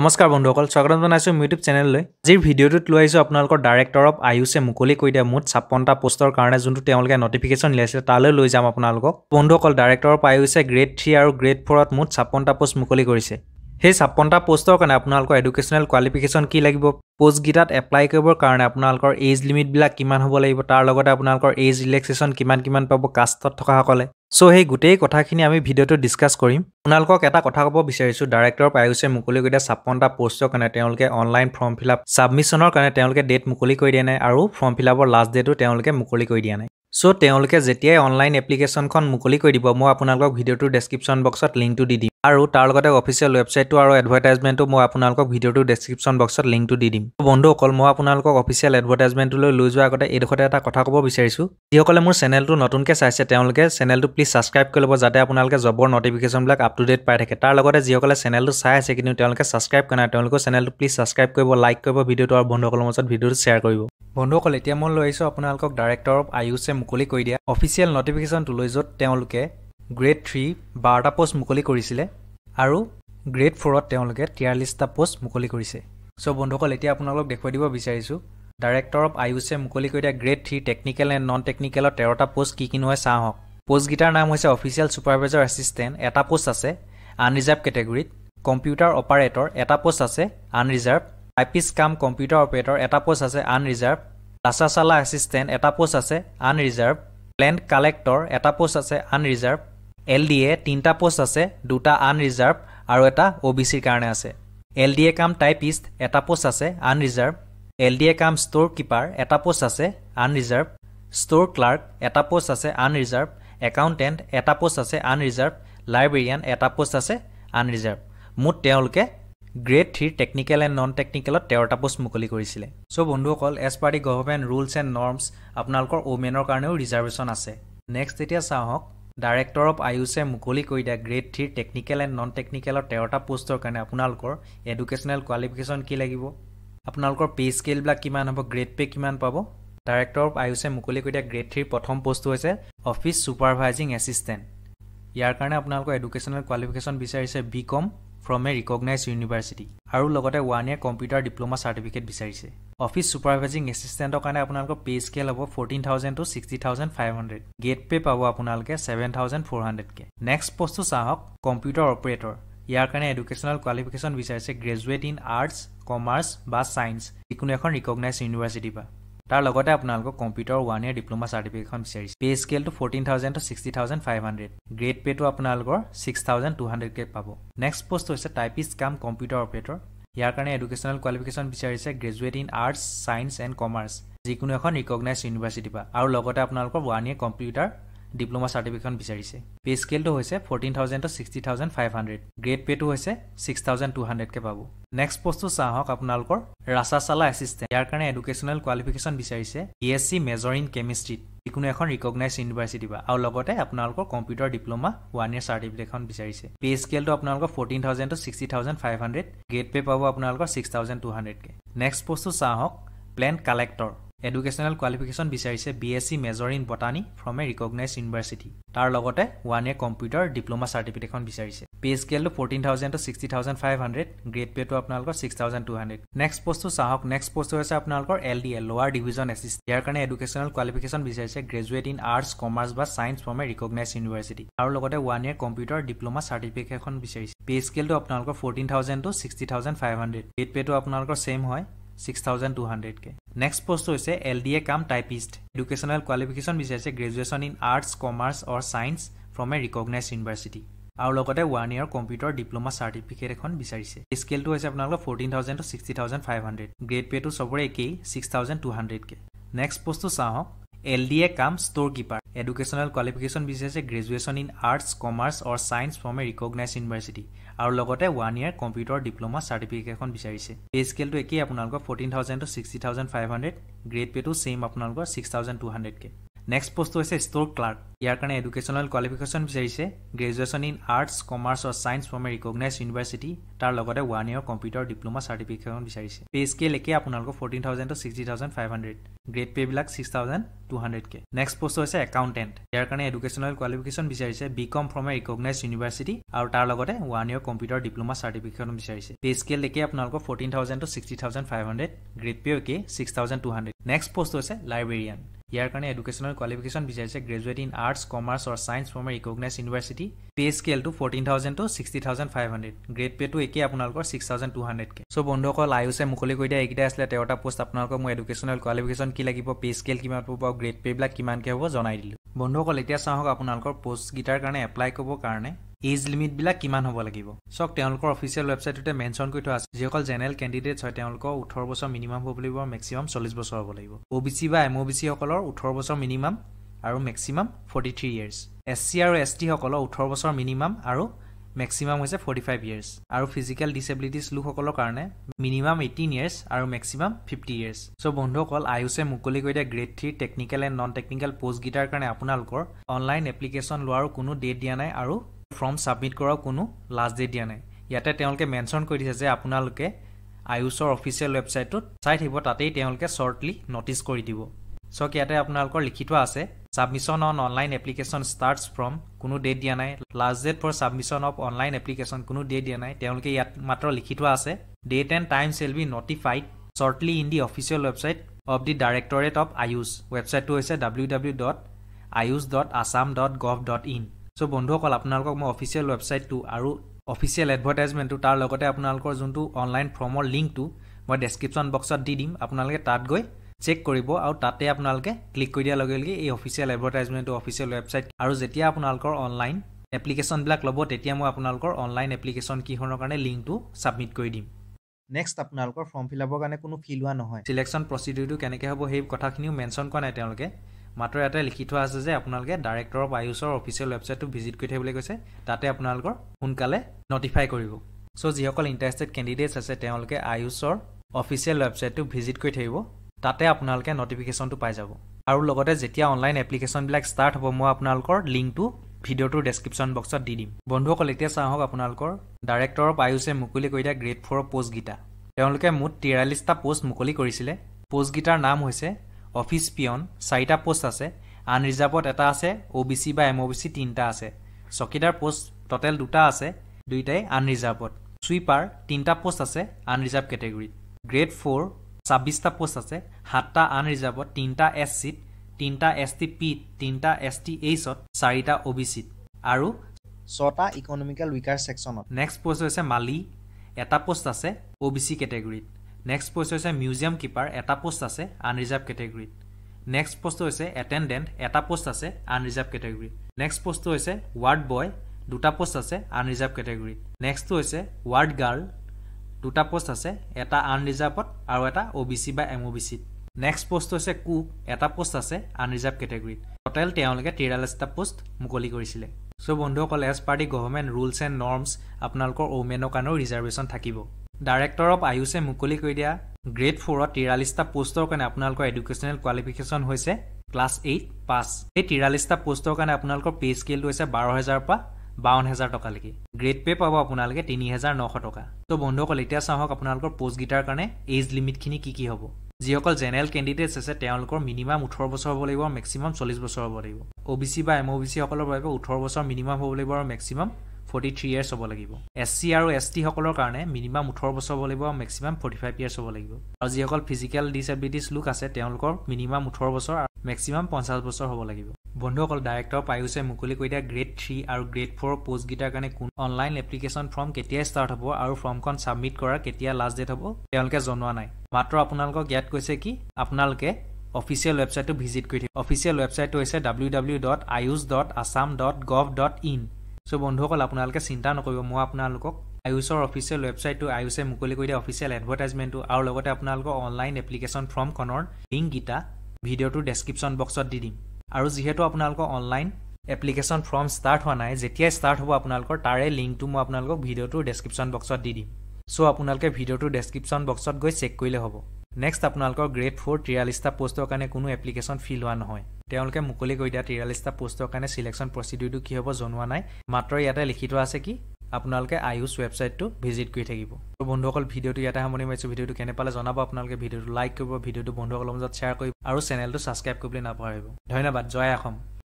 নমস্কাৰ বন্ধুসকল স্বাগতম জনাইছোঁ ইউটিউব চেনেললৈ আজিৰ ভিডিঅ'টোত লৈ আহিছোঁ আপোনালোকৰ ডাইৰেক্টৰ অফ আয়ুষে মুকলি কৰি দিয়া মুঠ ছাপন্নটা পোষ্টৰ কাৰণে যোনটো তেওঁলোকে ন'টিফিকেশ্যন উলিয়াইছিলে তালৈ লৈ যাম আপোনালোকক বন্ধুসকল ডাইৰেক্টৰ অফ আয়ুষে গ্ৰেড থ্ৰী আৰু গ্ৰেড ফ'ৰত মুঠ ছাপন্নটা পোষ্ট মুকলি কৰিছে সেই ছাপন্নটা পোষ্টৰ কাৰণে আপোনালোকৰ এডুকেশ্যনেল কোৱালিফিকেশ্যন কি লাগিব পষ্টকেইটাত এপ্লাই কৰিবৰ কাৰণে আপোনালোকৰ এজ লিমিটবিলাক কিমান হ'ব লাগিব তাৰ লগতে আপোনালোকৰ এজ ৰিলেক্সেশ্যন কিমান কিমান পাব কাষ্টত থকাসকলে চ' সেই গোটেই কথাখিনি আমি ভিডিঅ'টো ডিছকাছ কৰিম আপোনালোকক এটা কথা ক'ব বিচাৰিছোঁ ডাইৰেক্টৰ পায়ুছে মুকলি কৰি দিয়া ছাপন্নটা পষ্টৰ কাৰণে তেওঁলোকে অনলাইন ফৰ্ম ফিল আপ ছাবমিছনৰ কাৰণে তেওঁলোকে ডেট মুকলি কৰি দিয়া নাই আৰু ফৰ্ম ফিল আপৰ লাষ্ট ডেটো তেওঁলোকে মুকলি কৰি দিয়া নাই চ' তেওঁলোকে যেতিয়াই অনলাইন এপ্লিকেশ্যনখন মুকলি কৰি দিব মই আপোনালোকক ভিডিঅ'টোৰ ডেছক্ৰিপশ্যন বক্সত লিংকটো দি দিম আৰু তাৰ লগতে অফিচিয়েল ৱেবছাইটটো আৰু এডভাৰটাইজমেণ্টটো মই আপোনালোকক ভিডিঅ'টোৰ ডেছক্ৰিপশ্যন বক্সত লিংকটো দি দিম বন্ধুসকল মই আপোনালোকক অফিচিয়েল এডভাৰটাইজমেণ্টটোলৈ লৈ যোৱাৰ আগতে এইডোখৰতে এটা কথা ক'ব বিচাৰিছোঁ যিসকলে মোৰ চেনেলটো নতুনকৈ চাইছে তেওঁলোকে চেনেলটো প্লিজ ছাবস্ক্ৰাইব কৰি ল'ব যাতে আপোনালোকে জবৰ নটিফিকেশ্যনবিলাক আপ টু ডেট পাই থাকে তাৰ লগতে যিসকলে চেনেলটো চাই আছে কিন্তু তেওঁলোকে ছাবস্ক্ৰাইব কৰা নাই তেওঁলোকৰ চেনেলটো প্লিজ ছাবস্ক্ৰাইব কৰিব লাইক কৰিব ভিডিঅ'টো আৰু বন্ধুসকলৰ মাজত ভিডিঅ'টো শ্বেয়াৰ কৰিব বন্ধুসকল এতিয়া মই লৈ আহিছোঁ আপোনালোকক ডাইৰেক্টৰ অফ আয়ুষে মুকলি কৰি দিয়া অফিচিয়েল নটিফিকেশ্যনটো লৈ য'ত তেওঁলোকে গ্ৰেড থ্ৰী বাৰটা পোষ্ট মুকলি কৰিছিলে আৰু গ্ৰেড ফ'ৰত তেওঁলোকে তিয়াল্লিছটা পোষ্ট মুকলি কৰিছে চ' বন্ধুসকল এতিয়া আপোনালোকক দেখুৱাই দিব বিচাৰিছোঁ ডাইৰেক্টৰ অফ আয়ুষে মুকলি কৰি দিয়া grade three technical and non টেকনিকেলৰ তেৰটা পোষ্ট কি কিনো হয় চাওঁ হওক পোষ্টকেইটাৰ নাম হৈছে অফিচিয়েল ছুপাৰভাইজাৰ এছিষ্টেণ্ট এটা পোষ্ট আছে আনৰিজাৰ্ভ কেটেগৰীত কম্পিউটাৰ অপাৰেটৰ এটা পোষ্ট আছে unreserved typist cum computer operator এটা পোষ্ট আছে আনৰিজাৰ্ভ লাচাচালা এচিষ্টেণ্ট এটা পোষ্ট আছে আনৰিজাৰ্ভ প্লেণ্ট কালেক্টৰ এটা পোষ্ট আছে আনৰিজাৰ্ভ এল ডি এ তিনিটা পোষ্ট আছে দুটা আনৰিজাৰ্ভ আৰু এটা অ' বি চিৰ কাৰণে আছে L D A cum typist এটা পোষ্ট আছে unreserved L D A cum store keeper এটা পোষ্ট আছে আনৰিজাৰ্ভ ষ্ট'ৰ ক্লাৰ্ক এটা পোষ্ট আছে আনৰিজাৰ্ভ একাউণ্টেণ্ট এটা পোষ্ট আছে আনৰিজাৰ্ভ লাইব্ৰেৰিয়ান এটা পোষ্ট আছে আনৰিজাৰ্ভ মুঠ তেওঁলোকে গ্ৰেড থ্ৰীৰ টেকনিকেল এণ্ড নন টেকনিকেলত তেৰটা পোষ্ট মুকলি কৰিছিলে চ' বন্ধুসকল as per the government rules and norms আপোনালোকৰ ওমেনৰ কাৰণেও ৰিজাৰ্ভেশ্যন আছে নেক্সট এতিয়া চাওঁক ডাইৰেক্টৰ অফ আয়ুষে মুকলি কৰি দিয়া গ্ৰেড থ্ৰীৰ টেকনিকেল এণ্ড নন টেকনিকেলৰ তেৰটা পোষ্টৰ কাৰণে আপোনালোকৰ এডুকেশ্যনেল কোৱালিফিকেশ্যন কি লাগিব আপোনালোকৰ পে স্কেলবিলাক কিমান হ'ব গ্ৰেড পে কিমান পাব ডাইৰেক্টৰ অফ আয়ুষে মুকলি কৰি দিয়া গ্ৰেড থ্ৰীৰ প্ৰথম পোষ্টটো হৈছে অফিচ ছুপাৰভাইজিং এছিষ্টেণ্ট ইয়াৰ কাৰণে আপোনালোকৰ এডুকেশ্যনেল কোৱালিফিকেশ্যন বিচাৰিছে B com from a recognise university আৰু লগতে one year computer diploma certificate বিচাৰিছে অফিচ ছুপাৰভাইজিং এচিষ্টেণ্টৰ কাৰণে আপোনালোকৰ পে' স্কেল হ'ব fourteen thousand to sixty thousand five hundred grade pay' পাব আপোনালোকে ছেভেন থাউজেণ্ড ফ'ৰ হাণ্ড্ৰেডকে নেক্সট পষ্টটো চাহক কম্পিউটাৰ অপাৰেটৰ ইয়াৰ কাৰণে এডুকেশ্যনেল কোৱালিফিকেশ্যন বিচাৰিছে গ্ৰেজুৱেট ইন আৰ্টছ কমাৰ্চ বা ছায়েন্স যিকোনো এখন ৰিকগনাইজ ইউনিভাৰ্চিটিৰ পৰা তাৰ লগতে আপোনালোকক কম্পিউটাৰ ওৱান ইয়াৰ ডিপ্ল'মা চাৰ্টিফিকেটখন বিচাৰিছে পে স্কেলটো fourteen thousand to sixty thousand five hundred grade পে'টো আপোনালোকৰ ছিক্স থাউজেণ্ড টু হাণ্ড্ৰেডকৈ পাব নেক্সট পষ্ট হৈছে টাইপিষ্ট কাম কম্পিউটাৰ অপাৰেটৰ ইয়াৰ কাৰণে এডুকেশ্যনেল কোৱালিফিকেশ্যন বিচাৰিছে graduate in arts science and commerce যিকোনো এখন ৰিকগনাইজ ইউনিভাৰ্চিটিৰ পৰা আৰু লগতে আপোনালোকৰ one year computer diploma certificate বিচাৰিছে পে স্কেলটো হৈছে fourteen thousand to sixty thousand five hundred grade পে'টো হৈছে ছিক্স থাউজেণ্ড টু হাণ্ড্ৰেডকে পাব নেক্সট পষ্টটো চাওঁ হওক আপোনালোকৰ চালা এছিষ্টেণ্ট ইয়াৰ কাৰণে এডুকেশ্যনেল কোৱালিফিকেশ্যন বিচাৰিছে B S C major in কেমিষ্ট্ৰিত যিকোনো এখন ৰিকগনাইজ ইউনিভাৰ্চিটি বা আৰু লগতে আপোনালোকৰ কম্পিউটাৰ ডিপ্ল'মা ওৱান ইয়াৰ চাৰ্টিফিকেটখন বিচাৰিছে পে স্কেলটো আপোনালোকৰ fourteen thousand to sixty thousand five hundred grade pay' পাব আপোনালোকৰ ছিক্স থাউজেণ্ড টু হাণ্ড্ৰেডকে নেক্সট পষ্টটো চাওঁ হওক প্লেন কালেক্টৰ এডুকেশ্যনেল কোৱালিফিকেশ্যন বিচাৰিছে B S C major in botany from a recognise university তাৰ লগতে one year computer diploma certificate এখন বিচাৰিছে পে স্কেলটো fourteen thousand to sixty thousand five hundred grade পে'টো আপোনালোকৰ six thousand two hundred next পষ্টটো চাওক নেক্সট পষ্ট হৈছে আপোনালোকৰ L D L lower division assist ইয়াৰ কাৰণে এডুকেশ্যনেল কোৱালিফিকেশ্যন বিচাৰিছে গ্ৰেজুৱেট ইন আৰ্টছ কমাৰ্চ বা science from a recognise university আৰু লগতে one year computer diploma certificate এখন বিচাৰিছে পে স্কেলটো আপোনালোকৰ fourteen thousand to sixty thousand five hundred grade পে'টো আপোনালোকৰ ছেম হয় ছিক্স থাউজেণ্ড টু হাণ্ড্ৰেডকৈ নেক্সট পষ্টটো হৈছে L D A cum typist educational qualification বিচাৰিছে graduation in arts commerce or science from a recognise university আৰু লগতে one year computer diploma certificate এখন বিচাৰিছে স্কেলটো হৈছে আপোনালোকৰ fourteen thousand to sixty thousand five hundred grade পে'টো চবৰে একেই ছিক্স থাউজেণ্ড টু হাণ্ড্ৰেডকে নেক্সট পষ্টটো চাওঁ L D A cum store keeper educational qualification বিচাৰিছে graduation in arts commerce or science from a recognise university আৰু লগতে one year computer diploma certification বিচাৰিছে পে স্কেলটো একেই আপোনালোকৰ fourteen thousand to sixty thousand five hundred grade পে'টো same আপোনালোকৰ six thousand two হাণ্ড্ৰেডকৈ নেক্সট পষ্ট হৈছে ষ্ট'ৰ ক্লাৰ্ক ইয়াৰ কাৰণে এডুকেশ্যনেল কোৱালিফিকেশ্যন বিচাৰিছে graduation in arts commerce or science from a recognise university তাৰ লগতে one year computer diploma certification বিচাৰিছে পে স্কেল একে আপোনালোকৰ fourteen thousand to sixty thousand five hundred grade পেবিলাক ছিক্স থাউজেণ্ড টু হাণ্ড্ৰেড কে next post হৈছে accountant ইয়াৰ কাৰণে এডুকেশ্যনেল কোৱালিফিকেশ্যন বিচাৰিছে B com from a recognise university আৰু তাৰ লগতে one year computer diploma certification বিচাৰিছে পে স্কেল একে আপোনালোকৰ fourteen thousand to sixty thousand five hundred grade pay একে six thousand two hundred next post হৈছে লাইব্ৰেৰিয়ান ইয়াৰ কাৰণে এডুকেশ্যনেল কোৱালিফিকেশ্যন বিচাৰিছে graduate in arts commerce or science from a recognise university pay স্কেলটো fourteen thousand to sixty thousand five hundred grade পে'টো একেই আপোনালোকৰ six thousand two হাণ্ড্ৰেডকে so' বন্ধুসকল আয়ুষে মুকলি কৰি দিয়া এইকেইটাই আছিলে তেৰটা পষ্ট আপোনালোকৰ মোৰ এডুকেশ্যনেল কোৱালিফিকেশ্যন কি লাগিব পে স্কেল কিমান পাব আৰু গ্ৰেড পে'বিলাক কিমানকৈ হ'ব জনাই দিলোঁ বন্ধুসকল এতিয়া চাওক আপোনালোকৰ পষ্টকেইটাৰ কাৰণে এপ্লাই কৰিবৰ কাৰণে এজ লিমিটবিলাক কিমান হ'ব লাগিব চাওক তেওঁলোকৰ অফিচিয়েল ৱেবছাইটতে মেনশ্যন কৰি থোৱা আছে যিসকল জেনেৰেল কেণ্ডিডেটছ হয় তেওঁলোকৰ ওঠৰ বছৰ মিনিমাম হ'ব লাগিব মেক্সিমাম চল্লিছ বছৰ হ'ব লাগিব অ' বি চি বা এম অ' বি চিসকলৰ ওঠৰ বছৰ মিনিমাম আৰু maximum forty three years S C আৰু এছ টিসকলৰ ওঠৰ বছৰ মিনিমাম আৰু মেক্সিমাম হৈছে ফৰ্টি ফাইভ ইয়েৰ্ছ আৰু ফিজিকেল ডিচেবিলিটিছ লোকসকলৰ কাৰণে মিনিমাম এইটিন ইয়েৰ্ছ আৰু মেক্সিমাম ফিফটি ইয়েৰ্ছ চ' বন্ধুসকল আয়ুষে মুকলি কৰি দিয়া grade three technical and non technical পষ্টকেইটাৰ কাৰণে আপোনালোকৰ অনলাইন এপ্লিকেশ্যন লোৱাৰো কোনো ডেট দিয়া নাই আৰু ফৰ্ম ছাবমিট কৰাও কোনো লাষ্ট ডেট দিয়া নাই ইয়াতে তেওঁলোকে মেনশ্যন কৰি দিছে যে আপোনালোকে আয়ুষৰ অফিচিয়েল ৱেবছাইটটোত চাই থাকিব তাতেই তেওঁলোকে শ্বৰ্টলি ন'টিছ কৰি দিব চক ইয়াতে আপোনালোকৰ লিখি থোৱা আছে submission on online application starts from কোনো ডেট দিয়া নাই last date for submission of online application কোনো ডেট দিয়া নাই তেওঁলোকে ইয়াত মাত্ৰ লিখি থোৱা আছে date and time shall be notified shortly in the official website of the directorate of Ayush ৱেবছাইটটো হৈছে W W dot Ayush dot Assam dot gov dot in so' বন্ধুসকল আপোনালোকক মই অফিচিয়েল ৱেবছাইটটো আৰু অফিচিয়েল এডভাৰটাইজমেণ্টটো তাৰ লগতে আপোনালোকৰ যোনটো অনলাইন ফৰ্মৰ লিংকটো মই ডেছক্ৰিপশ্যন বক্সত দি দিম আপোনালোকে তাত গৈ চেক কৰিব আৰু তাতে আপোনালোকে ক্লিক কৰি দিয়াৰ লগে লগে এই অফিচিয়েল এডভাৰটাইজমেণ্টটো অফিচিয়েল ৱেবছাইট আৰু যেতিয়া আপোনালোকৰ অনলাইন এপ্লিকেশ্যনবিলাক ল'ব তেতিয়া মই আপোনালোকৰ অনলাইন এপ্লিকেশ্যন কিহৰ কাৰণে লিংকটো ছাবমিট কৰি দিম নেক্সট আপোনালোকৰ ফৰ্ম ফিল আপৰ কাৰণে কোনো ফিল হোৱা নহয় চিলেকশ্যন প্ৰচিডিউৰটো কেনেকৈ হ'ব সেই কথাখিনিও মেনশ্যন কৰা নাই তেওঁলোকে মাত্ৰ ইয়াতে লিখি থোৱা আছে যে আপোনালোকে ডাইৰেক্টৰ অফ আয়ুষৰ অফিচিয়েল ৱেবছাইটটো ভিজিট কৰি থাকিবলৈ কৈছে তাতে আপোনালোকৰ সোনকালে নটিফাই কৰিব চ' যিসকল ইণ্টাৰেষ্টেড কেণ্ডিডেটছ আছে তেওঁলোকে আয়ুষৰ অফিচিয়েল ৱেবছাইটটো ভিজিট কৰি থাকিব তাতে আপোনালোকে নটিফিকেশ্যনটো পাই যাব আৰু লগতে যেতিয়া অনলাইন এপ্লিকেশ্যনবিলাক ষ্টাৰ্ট হ'ব মই আপোনালোকৰ লিংকটো ভিডিঅ'টোৰ ডেছক্ৰিপশ্যন বক্সত দি দিম বন্ধুসকল এতিয়া চাওঁ আপোনালোকৰ ডাইৰেক্টৰ অফ আয়ুষে মুকলি কৰি দিয়া গ্ৰেড ফ'ৰৰ পষ্টকেইটা তেওঁলোকে মুঠ তিৰাল্লিছটা পষ্ট মুকলি কৰিছিলে পষ্টকেইটাৰ নাম হৈছে অফিচ পিয়ন চাৰিটা পষ্ট আছে আনৰিজাৰ্ভত এটা আছে অ' বি চি বা এম অ' বি চি তিনিটা আছে চকীদাৰ পষ্ট ট'টেল দুটা আছে দুয়োটাই আনৰিজাৰ্ভত চুইপাৰ তিনিটা পষ্ট আছে আনৰিজাৰ্ভ কেটেগৰীত গ্ৰেড ফ'ৰ ছাব্বিছটা পোষ্ট আছে সাতটা আন ৰিজাৰ্ভত তিনিটা এছ চিত তিনিটা এছ টি পিত তিনিটা এছ টি এইচত চাৰিটা অ' বি চিত আৰু ছটা ইকনমিকেল উইকাৰ ছেকশ্যনত নেক্সট প'ষ্ট হৈছে মালি এটা পোষ্ট আছে অ' বি চি কেটেগৰীত নেক্সট প'ষ্ট হৈছে মিউজিয়াম কিপাৰ এটা পোষ্ট আছে আনৰিজাৰ্ভ কেটেগৰীত নেক্সট প'ষ্ট হৈছে এটেণ্ডেণ্ট এটা পোষ্ট আছে আনৰিজাৰ্ভ কেটেগৰীত নেক্সট প'ষ্ট হৈছে ৱাৰ্ড বয় দুটা পোষ্ট আছে আনৰিজাৰ্ভ কেটেগৰীত নেক্সটটো হৈছে ৱাৰ্ড গাৰ্ল দুটা পোষ্ট আছে এটা আনৰিজাৰ্ভত আৰু এটা অ' বি চি বা এম অ' বি চিত নেক্সট পষ্ট হৈছে কুক এটা পোষ্ট আছে আনৰিজাৰ্ভ কেটেগৰীত টোটেল তেওঁলোকে তিৰাল্লিছটা পষ্ট মুকলি কৰিছিলে চ' বন্ধুসকল as per the government rules and norms আপোনালোকৰ ওমেনৰ কাৰণেও ৰিজাৰ্ভেশ্যন থাকিব ডাইৰেক্টৰ অফ আয়ুষে মুকলি কৰি দিয়া গ্ৰেড ফ'ৰত তিৰাল্লিছটা পোষ্টৰ কাৰণে আপোনালোকৰ এডুকেশ্যনেল কোৱালিফিকেশ্যন হৈছে ক্লাছ এইট পাছ এই তিৰাল্লিছটা পোষ্টৰ কাৰণে আপোনালোকৰ পে' স্কেলটো হৈছে বাৰ হেজাৰৰ পৰা বাৱন হাজাৰ টকালৈকে গ্ৰেড পে' পাব আপোনালোকে তিনি হাজাৰ নশ টকা ত' বন্ধুসকল এতিয়া চাওঁক আপোনালোকৰ পষ্ট গীটাৰ কাৰণে এজ লিমিটখিনি কি কি হ'ব যিসকল জেনেৰেল কেণ্ডিডেটছ আছে তেওঁলোকৰ মিনিমাম ওঠৰ বছৰ হ'ব লাগিব আৰু মেক্সিমাম চল্লিছ বছৰ হ'ব লাগিব অ বি চি বা এম অ' বি চিসকলৰ বাবে ওঠৰ বছৰ মিনিমাম হ'ব লাগিব আৰু মেক্সিমাম ফৰ্টি থ্ৰী ইয়াৰ্ছ হ'ব লাগিব এছ চি আৰু এছ টিসকলৰ কাৰণে মিনিমাম ওঠৰ বছৰ হ'ব লাগিব আৰু মেক্সিমাম ফৰ্টি ফাইভ ইয়াৰ্ছ হ'ব লাগিব আৰু যিসকল ফিজিকেল ডিচএবিলিটিছ লোক আছে তেওঁলোকৰ মিনিমাম ওঠৰ বছৰ মেক্সিমাম পঞ্চাছ বছৰ হ'ব লাগিব বন্ধুসকল ডাইৰেক্টৰ পায়ুছে মুকলি কৰি দিয়া গ্ৰেড থ্ৰী আৰু গ্ৰেড ফ'ৰ পষ্টকেইটাৰ কাৰণে কোন অনলাইন এপ্লিকেশ্যন ফৰ্ম কেতিয়া ষ্টাৰ্ট হ'ব আৰু ফৰ্মখন ছাবমিট কৰাৰ কেতিয়া লাষ্ট ডেট হ'ব তেওঁলোকে জনোৱা নাই মাত্ৰ আপোনালোকক ইয়াত কৈছে কি আপোনালোকে অফিচিয়েল ৱেবছাইটটো ভিজিট কৰি থাকিব অফিচিয়েল ৱেবছাইটটো হৈছে W W dot Ayush dot Assam dot gov dot in so' বন্ধুসকল আপোনালোকে চিন্তা নকৰিব মই আপোনালোকক আয়ুছৰ অফিচিয়েল ৱেবছাইটটো আয়ুছে মুকলি কৰি দিয়া অফিচিয়েল এডভাৰটাইজমেণ্টটো আৰু লগতে আপোনালোকৰ অনলাইন এপ্লিকেশ্যন ফৰ্মখনৰ লিংককেইটা ভিডিঅ'টো ডেছক্ৰিপশ্যন বক্সত দি দিম আৰু যিহেতু আপোনালোকৰ অনলাইন এপ্লিকেশ্যন ফৰ্ম ষ্টাৰ্ট হোৱা নাই যেতিয়া ষ্টাৰ্ট হ'ব আপোনালোকৰ তাৰে লিংকটো মই আপোনালোকক ভিডিঅ'টোৰ ডেছক্ৰিপশ্যন বক্সত দি দিম চ' আপোনালোকে ভিডিঅ'টোৰ ডেছক্ৰিপশ্যন বক্সত গৈ চেক কৰিলে হ'ব নেক্সট আপোনালোকৰ গ্ৰেড ফ'ৰ তিৰাল্লিছটা পোষ্টৰ কাৰণে কোনো এপ্লিকেশ্যন ফিল হোৱা নহয় তেওঁলোকে মুকলি কৰি দিয়া তিৰাল্লিছটা পোষ্টৰ কাৰণে ছিলেকশ্যন প্ৰচিডিউৰটো কি হ'ব জনোৱা নাই মাত্ৰ ইয়াতে লিখিত আছে কি আপোনালোকে আয়ুষ ৱেবছাইটটো ভিজিট কৰি থাকিব আৰু বন্ধুসকল ভিডিঅ'টো ইয়াতে সামৰি মাৰিছোঁ ভিডিঅ'টো কেনে পালে জনাব আপোনালোকে ভিডিঅ'টো লাইক কৰিব ভিডিঅ'টো বন্ধুসকলৰ মাজত শ্বেয়াৰ কৰিব আৰু চেনেলটো ছাবস্ক্ৰাইব কৰিবলৈ নাপাহৰিব ধন্যবাদ জয় অসম